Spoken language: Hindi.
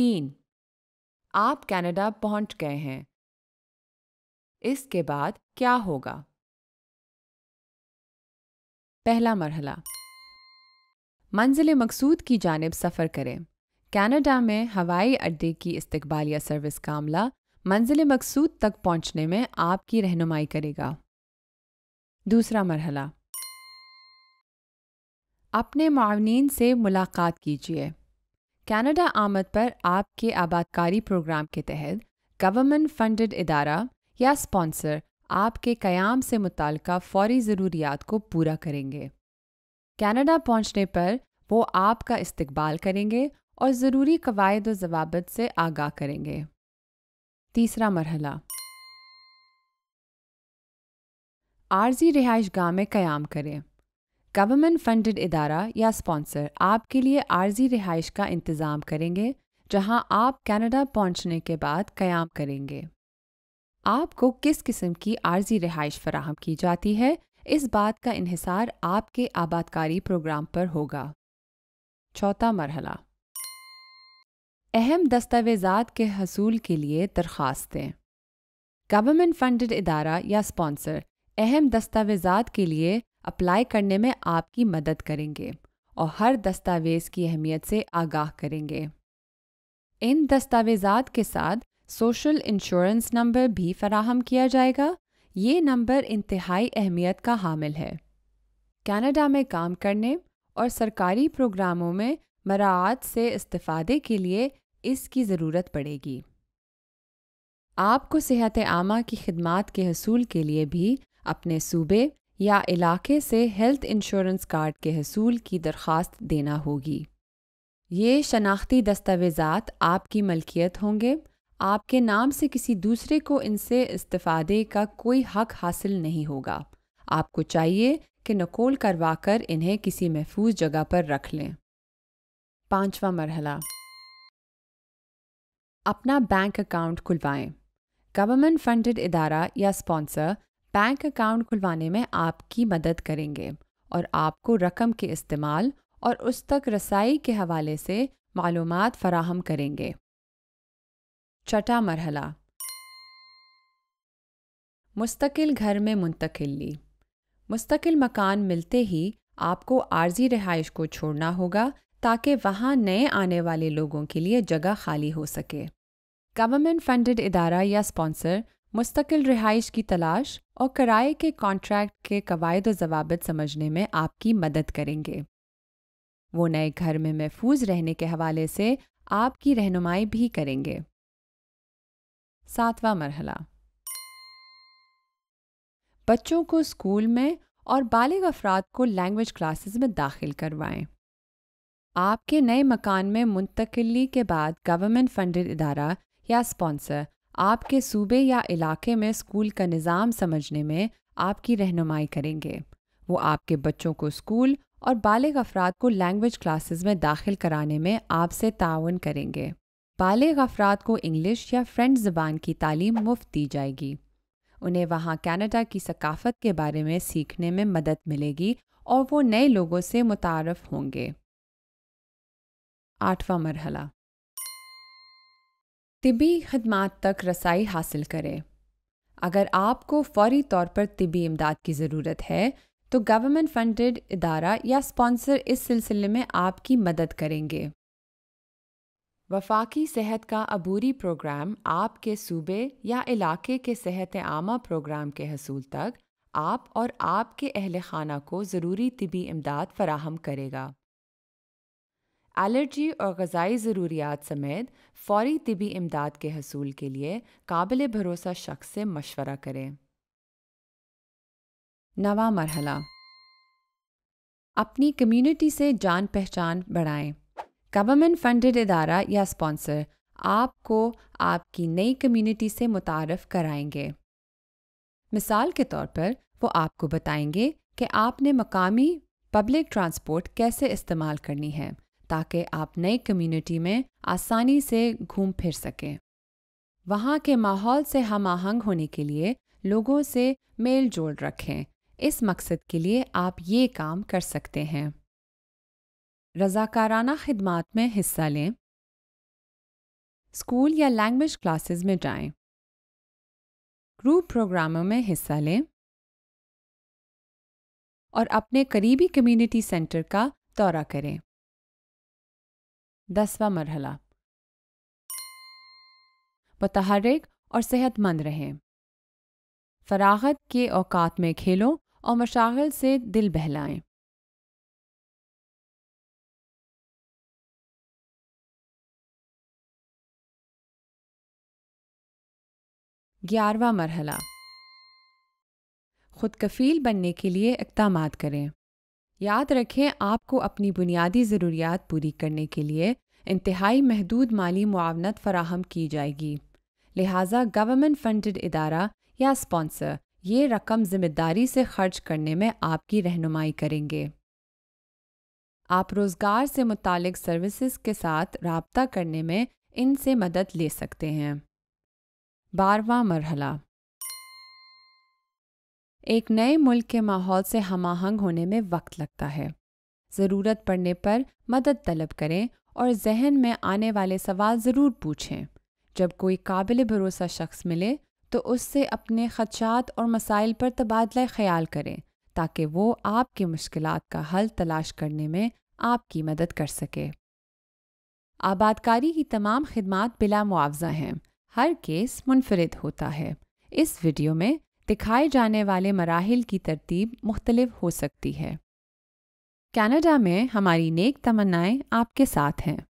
तीन आप कनाडा पहुंच गए हैं इसके बाद क्या होगा पहला मरहला मंजिल मकसूद की जानब सफ़र करें कनाडा में हवाई अड्डे की इस्तबालिया सर्विस का अमला मंजिल मकसूद तक पहुंचने में आपकी रहनुमाई करेगा दूसरा मरहला अपने मावनीन से मुलाकात कीजिए कनाडा आमद पर आपके आबादकारी प्रोग्राम के तहत गवर्नमेंट फंडेड इदारा या स्पॉन्सर आपके क़याम से मुतल फौरी ज़रूरियात को पूरा करेंगे कनाडा पहुंचने पर वो आपका इस्तकबाल करेंगे और ज़रूरी कवायद और जवाबत से आगाह करेंगे तीसरा मरहला आर्जी रिहाइश गाह में क़्याम करें गवर्नमेंट फंडेड इदारा या स्पॉन्सर आपके लिए आर्जी रिहाइश का इंतज़ाम करेंगे जहां आप कनाडा पहुंचने के बाद क़याम करेंगे आपको किस किस्म की आर्जी रिहाइश फराहम की जाती है इस बात का इहिसार आपके आबादकारी प्रोग्राम पर होगा चौथा मरहला अहम दस्तावेजात के हसूल के लिए दरख्वास्तें गवर्नमेंट फंडेड इदारा या स्पॉन्सर अहम दस्तावेजात के लिए अप्लाई करने में आपकी मदद करेंगे और हर दस्तावेज़ की अहमियत से आगाह करेंगे इन दस्तावेजात के साथ सोशल इंश्योरेंस नंबर भी फराहम किया जाएगा ये नंबर इंतहाई अहमियत का हामिल है कनाडा में काम करने और सरकारी प्रोग्रामों में मराहत से इस्तीफादे के लिए इसकी ज़रूरत पड़ेगी आपको सेहत आमा की खदमात के हसूल के लिए भी अपने सूबे या इलाके से हेल्थ इंश्योरेंस कार्ड के हसूल की दरख्वास्त देना होगी ये शनाख्ती दस्तावेज़ात आपकी मलकियत होंगे आपके नाम से किसी दूसरे को इनसे इस्तफादे का कोई हक हासिल नहीं होगा आपको चाहिए कि नकोल करवा कर इन्हें किसी महफूज जगह पर रख लें पाँचवा मरहला अपना बैंक अकाउंट खुलवाएं गवर्नमेंट फंडेड इदारा या स्पॉन्सर बैंक अकाउंट खुलवाने में आपकी मदद करेंगे और आपको रकम के इस्तेमाल और उस तक रसाई के हवाले से मालूम फराहम करेंगे छठा मरहला मुस्तकिल घर में मुंतकिल ली मुस्तकिल मकान मिलते ही आपको आर्जी रिहाइश को छोड़ना होगा ताकि वहाँ नए आने वाले लोगों के लिए जगह खाली हो सके गवर्नमेंट फंडेड इदारा या स्पॉन्सर मुस्तकिल रिहाइश की तलाश और किराए के कॉन्ट्रैक्ट के कवायद जवाबित समझने में आपकी मदद करेंगे वो नए घर में महफूज रहने के हवाले से आपकी रहनुमाई भी करेंगे सातवां मरहला बच्चों को स्कूल में और बालिग अफराद को लैंग्वेज क्लासेस में दाखिल करवाएं आपके नए मकान में मुंतकली के बाद गवर्नमेंट फंडेड इदारा या स्पॉन्सर आपके सूबे या इलाके में स्कूल का निज़ाम समझने में आपकी रहनुमाई करेंगे वो आपके बच्चों को स्कूल और बालग अफराद को लैंग्वेज क्लासेस में दाखिल कराने में आपसे ताउन करेंगे बालग अफराद को इंग्लिश या फ्रेंच ज़बान की तालीम मुफ्त दी जाएगी उन्हें वहाँ कनाडा की सकाफ़त के बारे में सीखने में मदद मिलेगी और वो नए लोगों से मुतारफ़ होंगे आठवां मरहला तिबी खदमात तक रसाई हासिल करें अगर आपको फौरी तौर पर तिबी इमदाद की ज़रूरत है तो गवर्नमेंट फंडेड इदारा या स्पॉन्सर इस सिलसिले में आपकी मदद करेंगे वफाकी सेहत का अबूरी प्रोग्राम आपके सूबे या इलाके के सेहत आमा प्रोग्राम के हसूल तक आप और आपके अहल खाना को ज़रूरी तिबी इमदाद फराहम करेगा एलर्जी और गज़ाई ज़रूरियात समेत फ़ौरी तबी इमदाद के हसूल के लिए काबिल भरोसा शख्स से मशवरा करें नवा मरहला अपनी कम्युनिटी से जान पहचान बढ़ाएं गवर्नमेंट फंडेड इदारा या स्पॉन्सर आपको आपकी नई कम्युनिटी से मुतारफ़ कराएंगे मिसाल के तौर पर वो आपको बताएंगे कि आपने मकामी पब्लिक ट्रांसपोर्ट कैसे इस्तेमाल करनी है ताकि आप नई कम्युनिटी में आसानी से घूम फिर सकें वहाँ के माहौल से हम आहंग होने के लिए लोगों से मेल जोल रखें इस मकसद के लिए आप ये काम कर सकते हैं रजाकाराना खदमात में हिस्सा लें स्कूल या लैंग्वेज क्लासेस में जाएं, ग्रुप प्रोग्रामों में हिस्सा लें और अपने करीबी कम्युनिटी सेंटर का दौरा करें दसवा मरहला मतहरक और सेहतमंद रहें फराहत के औकात में खेलों और मशागल से दिल बहलाएं ग्यारहवा मरहला खुदकफील बनने के लिए इकदाम करें याद रखें आपको अपनी बुनियादी ज़रूरियात पूरी करने के लिए इंतहाई महदूद माली मुआवनत फराहम की जाएगी लिहाजा गवर्नमेंट फंडेड इदारा या स्पॉन्सर ये रकम जिम्मेदारी से खर्च करने में आपकी रहनुमाई करेंगे आप रोज़गार से मुतक सर्विसेज के साथ रबता करने में इनसे मदद ले सकते हैं बारवा मरहला एक नए मुल्क के माहौल से हमाहंग होने में वक्त लगता है ज़रूरत पड़ने पर मदद तलब करें और जहन में आने वाले सवाल ज़रूर पूछें जब कोई काबिल भरोसा शख्स मिले तो उससे अपने खदशात और मसाइल पर तबादला ख्याल करें ताकि वो आपकी मुश्किल का हल तलाश करने में आपकी मदद कर सके आबादकारी की तमाम खदमात बिला मुआवजा हैं हर केस मुनफरद होता है इस वीडियो में दिखाए जाने वाले मराहल की तरतीब मुख्तलिफ हो सकती है कनाडा में हमारी नेक तमन्नाएं आपके साथ हैं